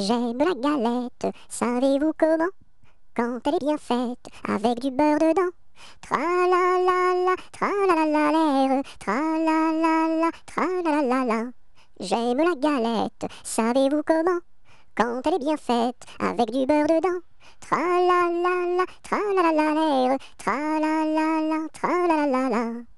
J'aime la galette, savez-vous comment Quand elle est bien faite, avec du beurre dedans. Tra la la la, tra la la la l'air, tra la la la, tra la la la J'aime la galette, savez-vous comment Quand elle est bien faite, avec du beurre dedans. Tra la la la, tra la la la l'air, tra la la la, tra la la la la.